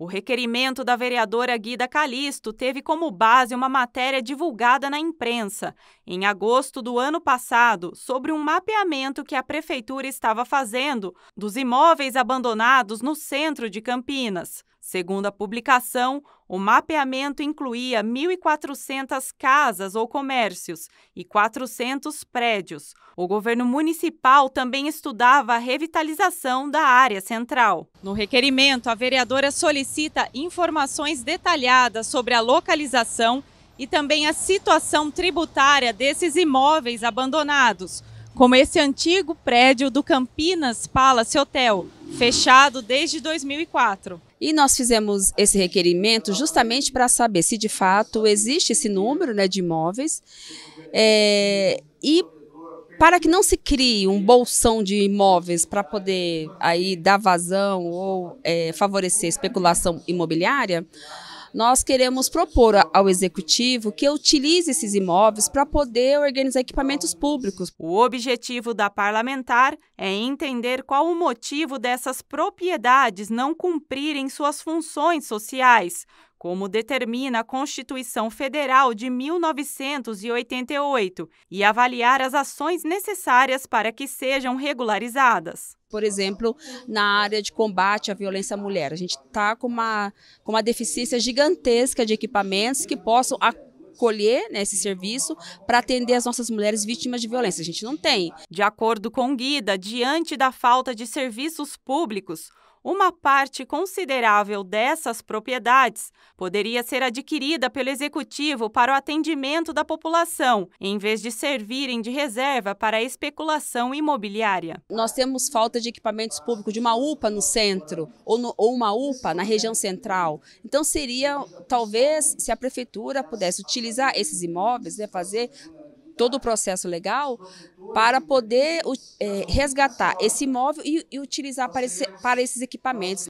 O requerimento da vereadora Guida Calisto teve como base uma matéria divulgada na imprensa, em agosto do ano passado, sobre um mapeamento que a prefeitura estava fazendo dos imóveis abandonados no centro de Campinas. Segundo a publicação, o mapeamento incluía 1.400 casas ou comércios e 400 prédios. O governo municipal também estudava a revitalização da área central. No requerimento, a vereadora solicita informações detalhadas sobre a localização e também a situação tributária desses imóveis abandonados, como esse antigo prédio do Campinas Palace Hotel, fechado desde 2004. E nós fizemos esse requerimento justamente para saber se de fato existe esse número né, de imóveis é, e para que não se crie um bolsão de imóveis para poder aí dar vazão ou é, favorecer especulação imobiliária, nós queremos propor ao executivo que utilize esses imóveis para poder organizar equipamentos públicos. O objetivo da parlamentar é entender qual o motivo dessas propriedades não cumprirem suas funções sociais como determina a Constituição Federal de 1988, e avaliar as ações necessárias para que sejam regularizadas. Por exemplo, na área de combate à violência à mulher, a gente está com uma, com uma deficiência gigantesca de equipamentos que possam acolher né, esse serviço para atender as nossas mulheres vítimas de violência. A gente não tem. De acordo com Guida, diante da falta de serviços públicos, uma parte considerável dessas propriedades poderia ser adquirida pelo executivo para o atendimento da população, em vez de servirem de reserva para a especulação imobiliária. Nós temos falta de equipamentos públicos, de uma UPA no centro ou, no, ou uma UPA na região central. Então seria, talvez, se a prefeitura pudesse utilizar esses imóveis, né, fazer todo o processo legal, para poder é, resgatar esse imóvel e, e utilizar para, esse, para esses equipamentos.